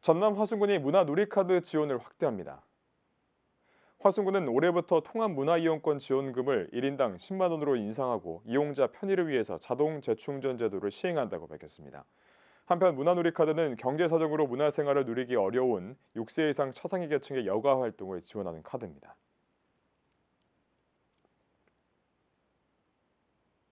전남 화순군이 문화누리카드 지원을 확대합니다. 화순군은 올해부터 통합문화이용권 지원금을 1인당 10만 원으로 인상하고 이용자 편의를 위해서 자동 재충전 제도를 시행한다고 밝혔습니다. 한편 문화누리카드는 경제 사정으로 문화생활을 누리기 어려운 6세 이상 차상위 계층의 여가 활동을 지원하는 카드입니다.